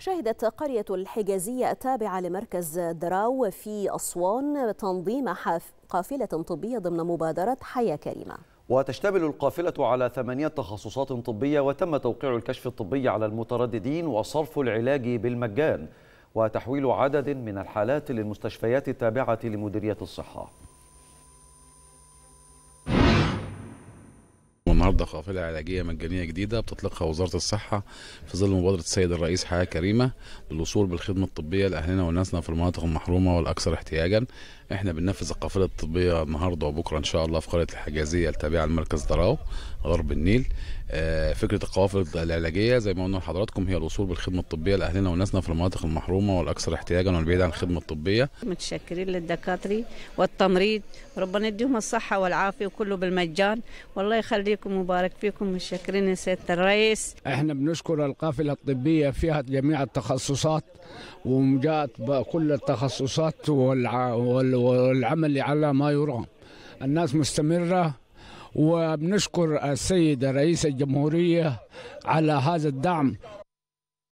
شهدت قرية الحجازية التابعة لمركز دراو في أسوان تنظيم قافلة طبية ضمن مبادرة حياة كريمة وتشتمل القافلة على ثمانية تخصصات طبية وتم توقيع الكشف الطبي على المترددين وصرف العلاج بالمجان وتحويل عدد من الحالات للمستشفيات التابعة لمديرية الصحة النهارده قافله علاجيه مجانيه جديده بتطلقها وزاره الصحه في ظل مبادره السيد الرئيس حياه كريمه للوصول بالخدمه الطبيه لاهلنا وناسنا في المناطق المحرومه والاكثر احتياجا احنا بننفذ القافله الطبيه النهارده وبكره ان شاء الله في قريه الحجازيه التابعه لمركز دراو غرب النيل آه، فكره القوافل العلاجيه زي ما قلنا لحضراتكم هي الوصول بالخدمه الطبيه لاهلنا وناسنا في المناطق المحرومه والاكثر احتياجا والبعيد عن الخدمه الطبيه متشكرين للدكاتره والتمريض ربنا يديهم الصحه والعافيه وكله بالمجان والله يخليكم مبارك فيكم وشاكرين يا سياده الرئيس احنا بنشكر القافله الطبيه فيها جميع التخصصات ومجاءت بكل التخصصات والعمل على ما يرام الناس مستمره وبنشكر السيد رئيس الجمهوريه على هذا الدعم